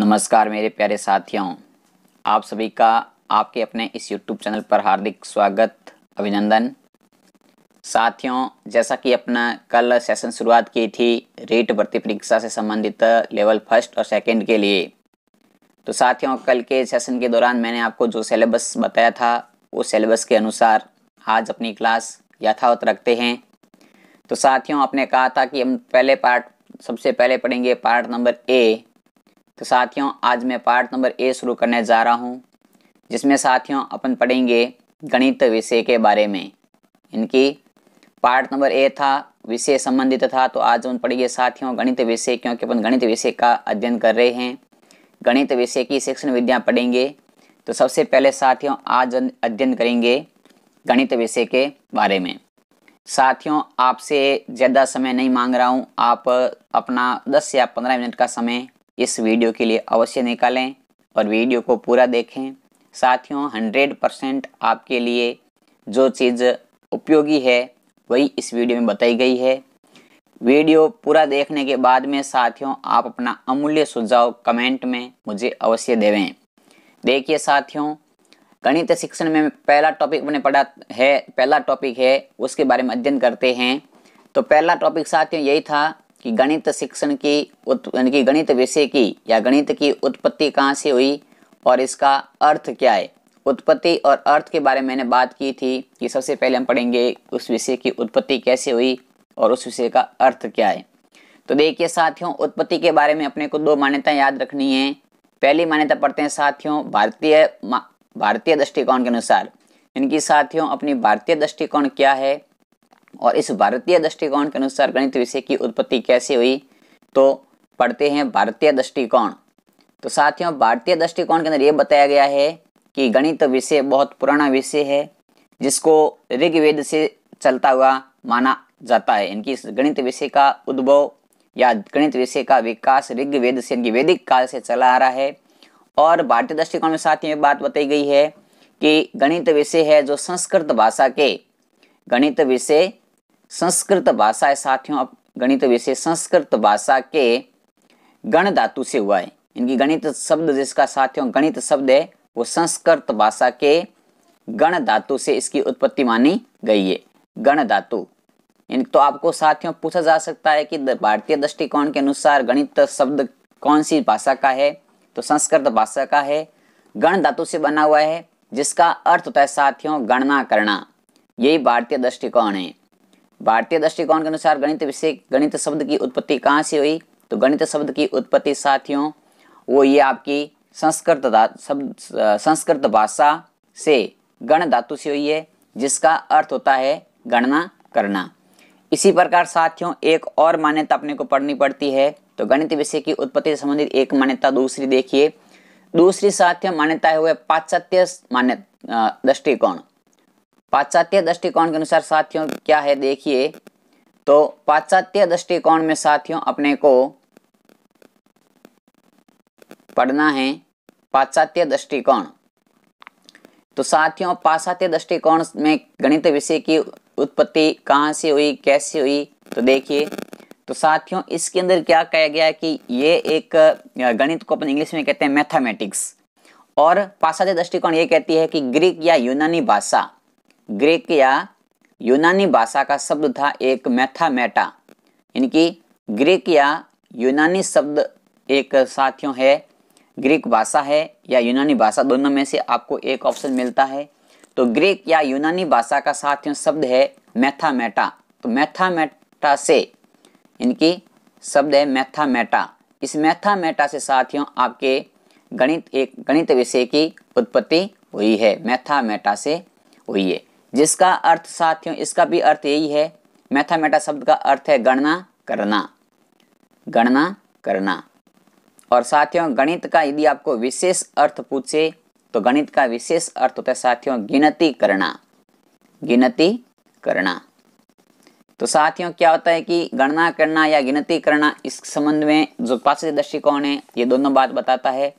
नमस्कार मेरे प्यारे साथियों आप सभी का आपके अपने इस YouTube चैनल पर हार्दिक स्वागत अभिनंदन साथियों जैसा कि अपना कल सेशन शुरुआत की थी रेट भर्ती परीक्षा से संबंधित लेवल फर्स्ट और सेकंड के लिए तो साथियों कल के सेशन के दौरान मैंने आपको जो सिलेबस बताया था वो सिलेबस के अनुसार आज अपनी क्लास यथावत रखते हैं तो साथियों आपने कहा था कि हम पहले पार्ट सबसे पहले पढ़ेंगे पार्ट नंबर ए तो साथियों आज मैं पार्ट नंबर ए शुरू करने जा रहा हूँ जिसमें साथियों अपन पढ़ेंगे गणित विषय के बारे में इनकी पार्ट नंबर ए था विषय संबंधित था तो आज हम पढ़ेंगे साथियों गणित विषय क्योंकि अपन गणित विषय का अध्ययन कर रहे हैं गणित विषय की शिक्षण विद्या पढ़ेंगे तो सबसे पहले साथियों आज अध्ययन करेंगे गणित विषय के बारे में साथियों आपसे ज़्यादा समय नहीं मांग रहा हूँ आप अपना 10 या 15 मिनट का समय इस वीडियो के लिए अवश्य निकालें और वीडियो को पूरा देखें साथियों हंड्रेड परसेंट आपके लिए जो चीज़ उपयोगी है वही इस वीडियो में बताई गई है वीडियो पूरा देखने के बाद में साथियों आप अपना अमूल्य सुझाव कमेंट में मुझे अवश्य देवें देखिए साथियों गणित शिक्षण में पहला टॉपिक मैंने पढ़ा है पहला टॉपिक है उसके बारे में अध्ययन करते हैं तो पहला टॉपिक साथियों यही था कि गणित शिक्षण की यानी कि गणित विषय की या गणित की उत्पत्ति कहाँ से हुई और इसका अर्थ क्या है उत्पत्ति और अर्थ के बारे में मैंने बात की थी कि सबसे पहले हम पढ़ेंगे उस विषय की उत्पत्ति कैसे हुई और उस विषय का अर्थ क्या है तो देखिए साथियों उत्पत्ति के बारे में अपने को दो मान्यता याद रखनी है पहली मान्यता पढ़ते हैं साथियों भारतीय भारतीय दृष्टिकोण के अनुसार इनकी साथियों अपनी भारतीय दृष्टिकोण क्या है और इस भारतीय दृष्टिकोण के अनुसार गणित विषय की उत्पत्ति कैसे हुई तो पढ़ते हैं भारतीय दृष्टिकोण तो साथियों भारतीय दृष्टिकोण के अंदर ये बताया गया है कि गणित विषय बहुत पुराना विषय है जिसको ऋग्वेद से चलता हुआ माना जाता है इनकी गणित विषय का उद्भव या गणित विषय का विकास ऋग्वेद से इनकी वैदिक काल से चला आ रहा है और भारतीय दृष्टिकोण में साथियों ही बात बताई गई है कि गणित विषय है जो संस्कृत भाषा के गणित विषय संस्कृत भाषा है साथियों अब गणित विषय संस्कृत भाषा के गण धातु से हुआ है इनकी गणित शब्द जिसका साथियों गणित शब्द है वो संस्कृत भाषा के गण धातु से इसकी उत्पत्ति मानी गई है गण धातु इन तो आपको साथियों पूछा जा सकता है कि भारतीय दृष्टिकोण के अनुसार गणित शब्द कौन सी भाषा का है तो संस्कृत भाषा का है गण धातु से बना हुआ है जिसका अर्थ होता है साथियों गणना करना यही भारतीय दृष्टिकोण है भारतीय दृष्टिकोण के अनुसार गणित विषय गणित शब्द की उत्पत्ति कहाँ से हुई तो गणित शब्द की उत्पत्ति साथियों वो ये आपकी संस्कृत शब्द संस्कृत भाषा से गण धातु से हुई है जिसका अर्थ होता है गणना करना इसी प्रकार साथियों एक और मान्यता अपने को पढ़नी पड़ती है तो गणित विषय की उत्पत्ति से संबंधित एक मान्यता दूसरी देखिए दूसरी साथियों मान्यता है हुए पाश्चात्य मान्य दृष्टिकोण पाश्चात्य दृष्टिकोण के अनुसार साथियों क्या है देखिए तो पाश्चात्य दृष्टिकोण में साथियों अपने को पढ़ना है पाश्चात्य दृष्टिकोण तो साथियों पाश्चात्य दृष्टिकोण में गणित विषय की उत्पत्ति कहाँ से हुई कैसे हुई तो देखिए तो साथियों इसके अंदर क्या कहा गया कि ये एक गणित को अपन इंग्लिश में कहते हैं मैथमेटिक्स और पाश्चात्य दृष्टिकोण ये कहती है कि ग्रीक या यूनानी भाषा ग्रीक या यूनानी भाषा का शब्द था एक मैथामेटा इनकी ग्रीक या यूनानी शब्द एक साथियों है ग्रीक भाषा है या यूनानी भाषा दोनों में से आपको एक ऑप्शन मिलता है तो ग्रीक या यूनानी भाषा का साथियों शब्द है मैथामेटा तो मैथामेटा से इनकी शब्द है मैथामेटा इस मैथामेटा से साथियों आपके गणित एक गणित विषय की उत्पत्ति हुई है मैथामेटा से हुई है जिसका अर्थ साथियों इसका भी अर्थ यही है मैथामेटा शब्द का अर्थ है गणना करना गणना करना और साथियों गणित का यदि आपको विशेष अर्थ पूछे तो गणित का विशेष अर्थ होता है साथियों गिनती करना गिनती करना तो साथियों क्या होता है कि गणना करना या गिनती करना इस संबंध में जो पाश्चात्य दृष्टिकोण है ये दोनों बात बताता है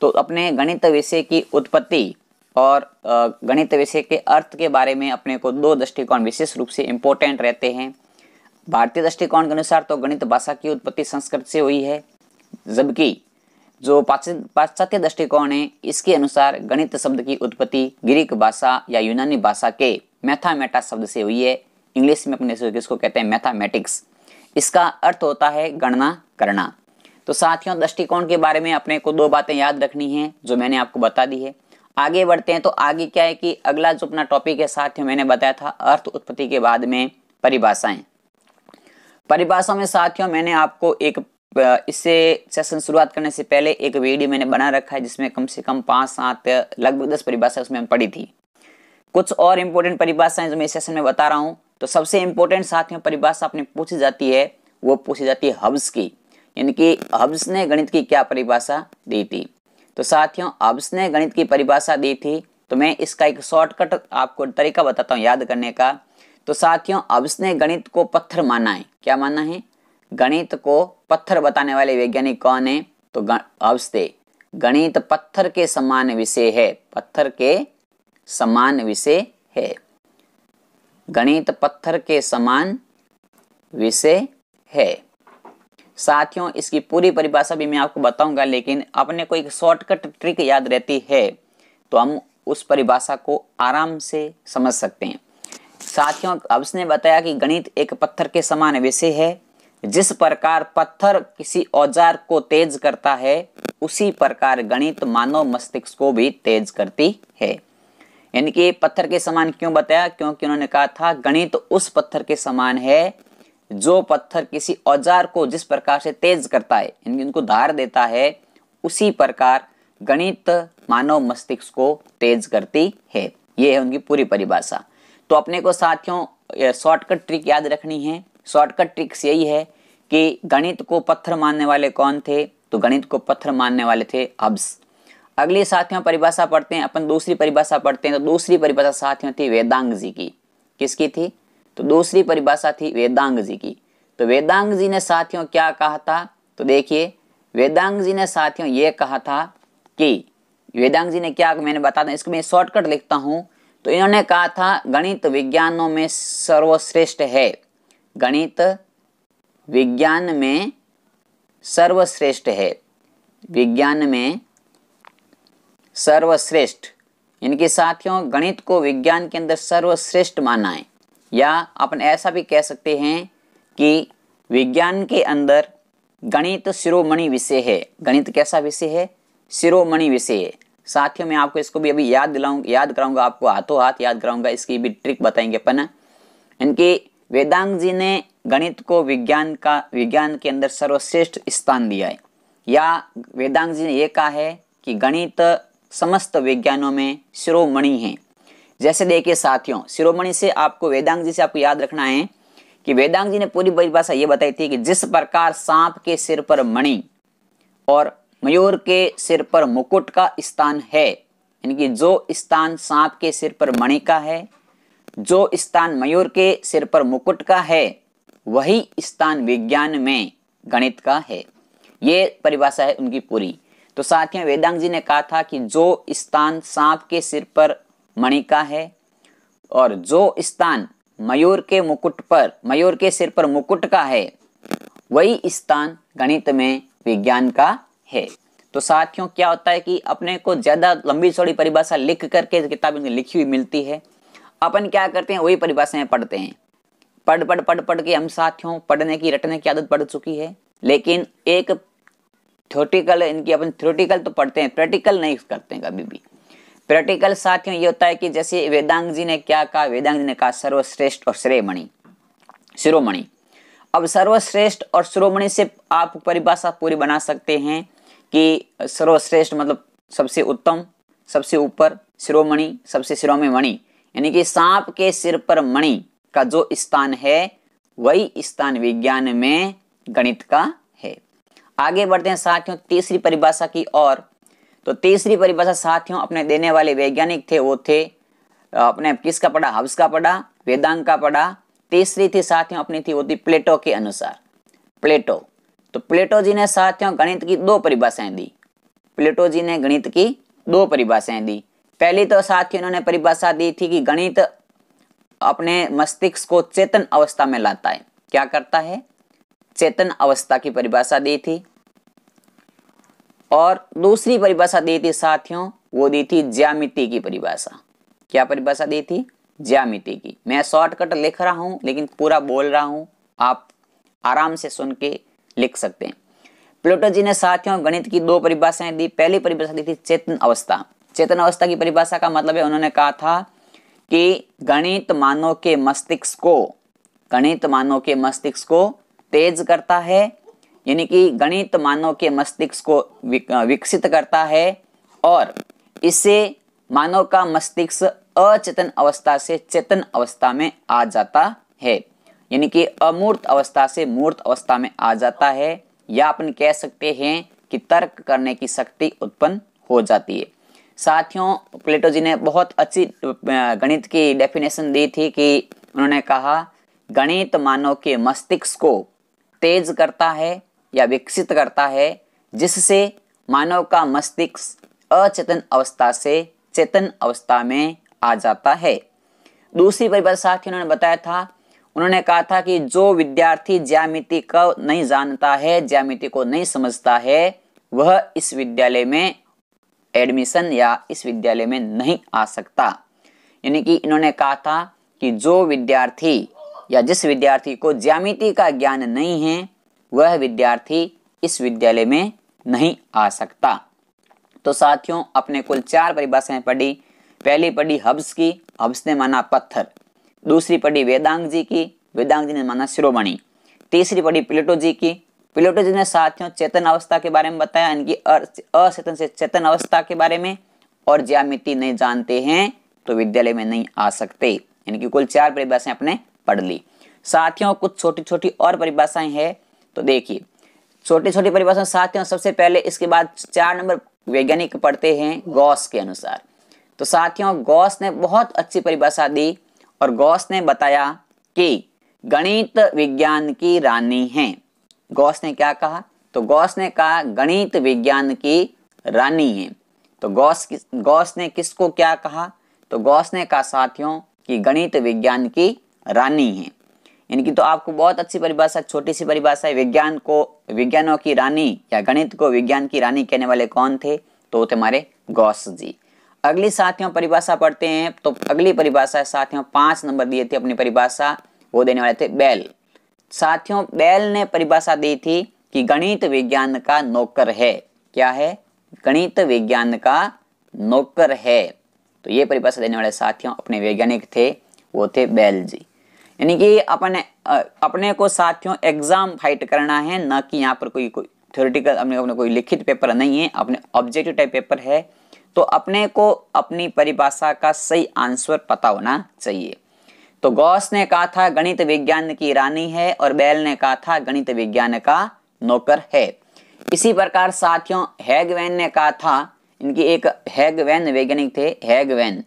तो अपने गणित विषय की उत्पत्ति और गणित विषय के अर्थ के बारे में अपने को दो दृष्टिकोण विशेष रूप से इम्पोर्टेंट रहते हैं भारतीय दृष्टिकोण के अनुसार तो गणित भाषा की उत्पत्ति संस्कृत से हुई है जबकि जो पाश्चात्य दृष्टिकोण है इसके अनुसार गणित शब्द की उत्पत्ति ग्रीक भाषा या यूनानी भाषा के मैथामेटा शब्द से हुई है इंग्लिश में अपने किसको कहते हैं मैथामेटिक्स इसका अर्थ होता है गणना करना तो साथियों दृष्टिकोण के बारे में अपने को दो बातें याद रखनी हैं जो मैंने आपको बता दी है आगे बढ़ते हैं तो आगे क्या है कि अगला जो अपना टॉपिक है साथियों मैंने बताया था अर्थ उत्पत्ति के बाद में परिभाषाएं परिभाषा में साथियों मैंने आपको एक इससे सेशन शुरुआत करने से पहले एक वीडियो मैंने बना रखा है जिसमें कम से कम पाँच सात लगभग दस परिभाषा उसमें हम पढ़ी थी कुछ और इम्पोर्टेंट परिभाषाएं जो मैं इस सेशन में बता रहा हूँ तो सबसे इम्पोर्टेंट साथियों परिभाषा अपनी पूछी जाती है वो पूछी जाती है हब्स की यानी कि हब्स ने गणित की क्या परिभाषा दी थी तो साथियों अब उसने गणित की परिभाषा दी थी तो मैं इसका एक शॉर्टकट आपको तरीका बताता हूँ याद करने का तो साथियों अब उसने गणित को पत्थर माना है क्या माना है गणित को पत्थर बताने वाले वैज्ञानिक कौन है तो अवस्ते गणित पत्थर के समान विषय है पत्थर के समान विषय है गणित पत्थर के समान विषय है साथियों इसकी पूरी परिभाषा भी मैं आपको बताऊंगा लेकिन अपने को एक शॉर्टकट ट्रिक याद रहती है तो हम उस परिभाषा को आराम से समझ सकते हैं साथियों अब उसने बताया कि गणित एक पत्थर के समान विषय है जिस प्रकार पत्थर किसी औजार को तेज करता है उसी प्रकार गणित मानव मस्तिष्क को भी तेज करती है यानी कि पत्थर के समान क्यों बताया क्योंकि उन्होंने कहा था गणित उस पत्थर के समान है जो पत्थर किसी औजार को जिस प्रकार से तेज करता है यानी उनको धार देता है उसी प्रकार गणित मानव मस्तिष्क को तेज करती है ये है उनकी पूरी परिभाषा तो अपने को साथियों शॉर्टकट ट्रिक याद रखनी है शॉर्टकट ट्रिक्स यही है कि गणित को पत्थर मानने वाले कौन थे तो गणित को पत्थर मानने वाले थे अब्स अगली साथियों परिभाषा पढ़ते हैं अपन दूसरी परिभाषा पढ़ते हैं तो दूसरी परिभाषा साथियों थी वेदांग जी की किसकी थी तो दूसरी परिभाषा थी वेदांग जी की तो वेदांग जी ने साथियों क्या कहा था तो देखिए वेदांग जी ने साथियों ये कहा था कि वेदांग जी ने क्या मैंने बता बताया इसको मैं शॉर्टकट लिखता हूँ तो इन्होंने कहा था गणित विज्ञानों में सर्वश्रेष्ठ है गणित विज्ञान में सर्वश्रेष्ठ है विज्ञान में सर्वश्रेष्ठ इनके साथियों गणित को विज्ञान के अंदर सर्वश्रेष्ठ माना है या अपन ऐसा भी कह सकते हैं कि विज्ञान के अंदर गणित शिरोमणि विषय है गणित कैसा विषय है शिरोमणि विषय है साथियों मैं आपको इसको भी अभी याद दिलाऊंगा याद कराऊंगा आपको हाथों हाथ याद कराऊंगा इसकी भी ट्रिक बताएंगे अपन इनके वेदांग जी ने गणित को विज्ञान का विज्ञान के अंदर सर्वश्रेष्ठ स्थान दिया है या वेदांग जी ने यह कहा है कि गणित समस्त विज्ञानों में शिरोमणि है जैसे देखिए साथियों शिरोमणि से आपको वेदांग जी से आपको याद रखना है कि वेदांग जी ने पूरी परिभाषा ये बताई थी कि जिस प्रकार सांप के सिर पर मणि और मयूर के सिर पर मुकुट का स्थान है यानी कि जो स्थान सांप के सिर पर मणि का है जो स्थान मयूर के सिर पर मुकुट का है वही स्थान विज्ञान में गणित का है ये परिभाषा है उनकी पूरी तो साथियों वेदांग जी ने कहा था कि जो स्थान सांप के सिर पर मणिका है और जो स्थान मयूर के मुकुट पर मयूर के सिर पर मुकुट का है वही स्थान गणित में विज्ञान का है तो साथियों क्या होता है कि अपने को ज़्यादा लंबी चौड़ी परिभाषा लिख करके किताबें लिखी हुई मिलती है अपन क्या करते हैं वही परिभाषाएं पढ़ते हैं पढ़ पढ़ पढ़ पढ़ के हम साथियों पढ़ने की रटने की आदत पड़ चुकी है लेकिन एक थ्योटिकल इनकी अपन थ्योटिकल तो पढ़ते हैं प्रैक्टिकल नहीं करते हैं कभी भी प्रैक्टिकल साथियों ये होता है कि जैसे वेदांग जी ने क्या कहा वेदांग जी ने कहा सर्वश्रेष्ठ और श्रेयमणि शिरोमणि अब सर्वश्रेष्ठ और शिरोमणि से आप परिभाषा पूरी बना सकते हैं कि सर्वश्रेष्ठ मतलब सबसे उत्तम सबसे ऊपर शिरोमणि सबसे सिरों में मणि यानी कि सांप के सिर पर मणि का जो स्थान है वही स्थान विज्ञान में गणित का है आगे बढ़ते हैं साथियों तीसरी परिभाषा की और तो तीसरी परिभाषा साथियों अपने देने वाले वैज्ञानिक थे वो थे अपने किसका पढ़ा हब्स का पढ़ा वेदांग का पढ़ा तीसरी थी साथियों अपनी थी वो थी प्लेटो के अनुसार प्लेटो तो प्लेटो जी ने साथियों गणित की दो परिभाषाएं दी प्लेटो जी ने गणित की दो परिभाषाएं दी पहली तो साथियों उन्होंने परिभाषा दी थी कि गणित अपने मस्तिष्क को चेतन अवस्था में लाता है क्या करता है चेतन अवस्था की परिभाषा दी थी और दूसरी परिभाषा दी थी साथियों वो दी थी ज्यामिति की परिभाषा क्या परिभाषा दी थी ज्यामिति की मैं शॉर्टकट लिख रहा हूं लेकिन पूरा बोल रहा हूं आप आराम से सुन के लिख सकते हैं प्लूटो जी ने साथियों गणित की दो परिभाषाएं दी पहली परिभाषा दी थी चेतन अवस्था चेतन अवस्था की परिभाषा का मतलब है उन्होंने कहा था कि गणित मानव के मस्तिष्क को गणित मानव के मस्तिष्क को तेज करता है यानी कि गणित मानव के मस्तिष्क को विकसित करता है और इससे मानव का मस्तिष्क अचेतन अवस्था से चेतन अवस्था में आ जाता है यानी कि अमूर्त अवस्था से मूर्त अवस्था में आ जाता है या अपन कह सकते हैं कि तर्क करने की शक्ति उत्पन्न हो जाती है साथियों प्लेटो जी ने बहुत अच्छी गणित की डेफिनेशन दी थी कि उन्होंने कहा गणित मानव के मस्तिष्क को तेज करता है या विकसित करता है जिससे मानव का मस्तिष्क अचेतन अवस्था से चेतन अवस्था में आ जाता है दूसरी परिभाषा की उन्होंने बताया था उन्होंने कहा था कि जो विद्यार्थी ज्यामिति को नहीं जानता है ज्यामिति को नहीं समझता है वह इस विद्यालय में एडमिशन या इस विद्यालय में नहीं आ सकता यानी कि इन्होंने कहा था कि जो विद्यार्थी या जिस विद्यार्थी को ज्यामिति का ज्ञान नहीं है वह विद्यार्थी इस विद्यालय में नहीं आ सकता तो साथियों अपने कुल चार परिभाषाएं पढ़ी पहली पढ़ी हब्स की हब्स ने माना पत्थर दूसरी पढ़ी वेदांग जी की वेदांग जी ने माना शिरोमणि तीसरी पढ़ी प्लेटो जी की प्लेटो जी ने साथियों चेतन अवस्था के बारे में बताया इनकी अचेतन से चेतन अवस्था के बारे में और ज्यामिति नहीं जानते हैं तो विद्यालय में नहीं आ सकते इनकी कुल चार परिभाषाएं अपने पढ़ ली साथियों कुछ छोटी छोटी और परिभाषाएं हैं तो देखिए छोटी छोटी परिभाषा साथ हैं सबसे पहले इसके बाद चार नंबर वैज्ञानिक पढ़ते हैं गॉस के अनुसार तो साथियों गॉस ने बहुत अच्छी परिभाषा दी और गॉस ने बताया कि गणित विज्ञान की रानी है गॉस ने क्या कहा तो गॉस ने कहा गणित विज्ञान की रानी है तो गॉस गॉस ने किसको क्या कहा तो गॉस ने कहा साथियों कि गणित विज्ञान की रानी है इनकी तो आपको बहुत अच्छी परिभाषा छोटी सी परिभाषा है विज्ञान को विज्ञानों की रानी या गणित को विज्ञान की रानी कहने वाले कौन थे तो वो थे हमारे गौस जी अगली साथियों परिभाषा पढ़ते हैं तो अगली परिभाषा साथियों पांच नंबर दिए थे अपनी परिभाषा वो देने वाले थे बैल साथियों बैल ने परिभाषा दी थी कि गणित विज्ञान का नौकर है क्या है गणित विज्ञान का नौकर है तो ये परिभाषा देने वाले साथियों अपने वैज्ञानिक थे वो थे बैल जी यानी कि अपने अपने को साथियों एग्जाम फाइट करना है ना कि यहाँ पर कोई कोई थ्योरेटिकल अपने अपने कोई लिखित पेपर नहीं है अपने ऑब्जेक्टिव टाइप पेपर है तो अपने को अपनी परिभाषा का सही आंसर पता होना चाहिए तो गौस ने कहा था गणित विज्ञान की रानी है और बैल ने कहा था गणित विज्ञान का नौकर है इसी प्रकार साथियों हैगवेन ने कहा था इनकी एक हैगवैन वैज्ञानिक थे हैगवेन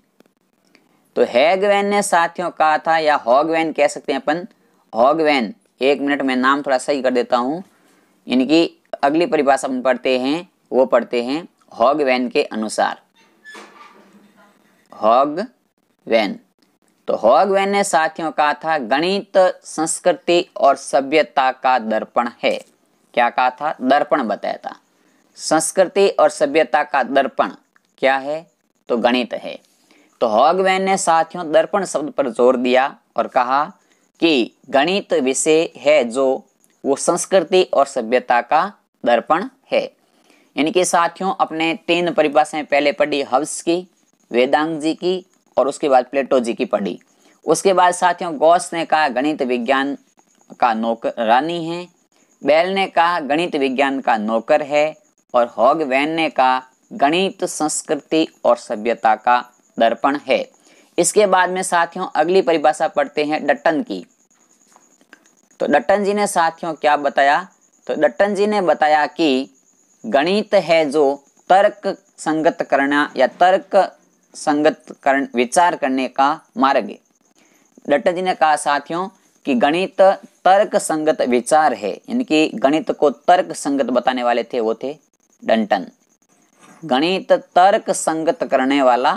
तो हैगवैन ने साथियों कहा था या हॉगवैन कह सकते हैं अपन हॉगवैन एक मिनट में नाम थोड़ा सही कर देता हूँ इनकी अगली परिभाषा हम पढ़ते हैं वो पढ़ते हैं हॉगवैन के अनुसार हॉग वैन तो हॉगवैन ने साथियों कहा था गणित संस्कृति और सभ्यता का दर्पण है क्या कहा था दर्पण बताया था संस्कृति और सभ्यता का दर्पण क्या है तो गणित है तो हॉगवेन ने साथियों दर्पण शब्द पर जोर दिया और कहा कि गणित विषय है जो वो संस्कृति और सभ्यता का दर्पण है इनके साथियों अपने तीन परिभाषाएं पहले पढ़ी हब्स की वेदांग जी की और उसके बाद प्लेटो जी की पढ़ी उसके बाद साथियों गौस ने कहा गणित विज्ञान का नौकरानी है बैल ने कहा गणित विज्ञान का नौकर है और हॉगवेन ने कहा गणित संस्कृति और सभ्यता का दर्पण है इसके बाद में साथियों अगली परिभाषा पढ़ते हैं डट्टन की तो डट्टन जी ने साथियों क्या बताया तो डट्टन जी ने बताया कि गणित है जो तर्क संगत करना या तर्क संगत कर विचार करने का मार्ग है डट्टन जी ने कहा साथियों कि गणित तर्क संगत विचार है यानी कि गणित को तर्क संगत बताने वाले थे वो थे डंटन गणित तर्क संगत करने वाला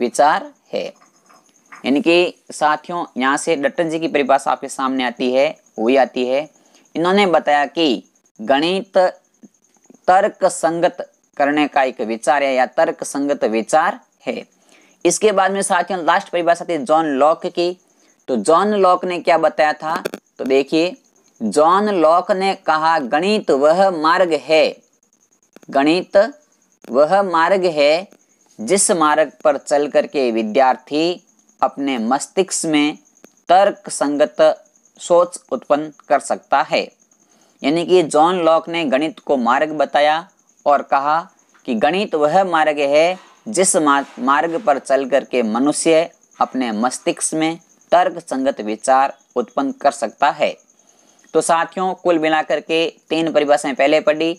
विचार है यानी कि साथियों यहाँ से डट्टन जी की परिभाषा आपके सामने आती है हुई आती है इन्होंने बताया कि गणित तर्क संगत करने का एक विचार है या तर्क संगत विचार है इसके बाद में साथियों लास्ट परिभाषा थी जॉन लॉक की तो जॉन लॉक ने क्या बताया था तो देखिए जॉन लॉक ने कहा गणित वह मार्ग है गणित वह मार्ग है जिस मार्ग पर चल करके विद्यार्थी अपने मस्तिष्क में तर्क संगत सोच उत्पन्न कर सकता है यानी कि जॉन लॉक ने गणित को मार्ग बताया और कहा कि गणित वह मार्ग है जिस मार्ग पर चल करके मनुष्य अपने मस्तिष्क में तर्क संगत विचार उत्पन्न कर सकता है तो साथियों कुल मिलाकर के तीन परिभाषाएं पहले पढ़ी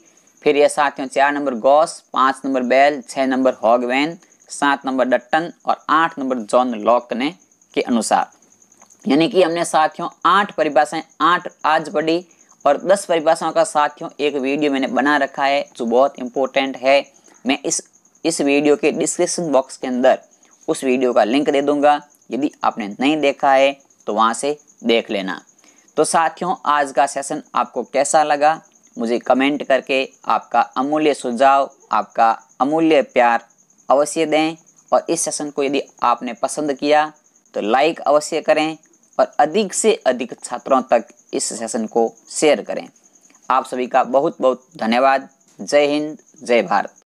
फिर ये साथियों चार नंबर गॉस पाँच नंबर बैल छः नंबर हॉगवैन सात नंबर डट्टन और आठ नंबर जॉन लॉक ने के अनुसार यानी कि हमने साथियों आठ परिभाषाएं आठ आज पढ़ी और दस परिभाषाओं का साथियों एक वीडियो मैंने बना रखा है जो बहुत इंपॉर्टेंट है मैं इस इस वीडियो के डिस्क्रिप्शन बॉक्स के अंदर उस वीडियो का लिंक दे दूंगा यदि आपने नहीं देखा है तो वहाँ से देख लेना तो साथियों आज का सेशन आपको कैसा लगा मुझे कमेंट करके आपका अमूल्य सुझाव आपका अमूल्य प्यार अवश्य दें और इस सेशन को यदि आपने पसंद किया तो लाइक अवश्य करें और अधिक से अधिक छात्रों तक इस सेशन को शेयर करें आप सभी का बहुत बहुत धन्यवाद जय हिंद जय भारत